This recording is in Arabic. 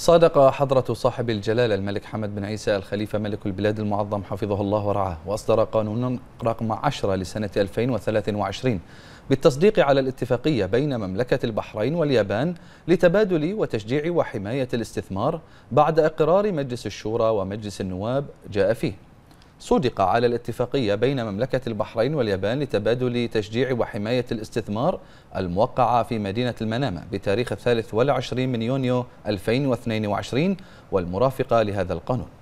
صادق حضرة صاحب الجلالة الملك حمد بن عيسى الخليفة ملك البلاد المعظم حفظه الله ورعاه وأصدر قانونا رقم 10 لسنة 2023 بالتصديق على الاتفاقية بين مملكة البحرين واليابان لتبادل وتشجيع وحماية الاستثمار بعد إقرار مجلس الشورى ومجلس النواب جاء فيه صدق على الاتفاقية بين مملكة البحرين واليابان لتبادل تشجيع وحماية الاستثمار الموقعة في مدينة المنامة بتاريخ الثالث والعشرين من يونيو 2022 والمرافقة لهذا القانون